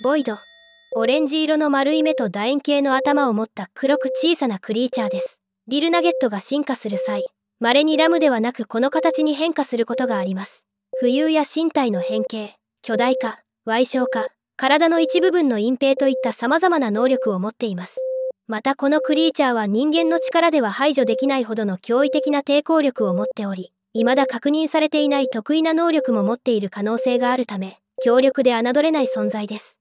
ボイドオレンジ色の丸い目と楕円形の頭を持った黒く小さなクリーチャーですリルナゲットが進化する際稀にラムではなくこの形に変化することがあります浮遊や身体の変形巨大化矮小化体の一部分の隠蔽といった様々な能力を持っていますまたこのクリーチャーは人間の力では排除できないほどの驚異的な抵抗力を持っており未だ確認されていない得意な能力も持っている可能性があるため強力で侮れない存在です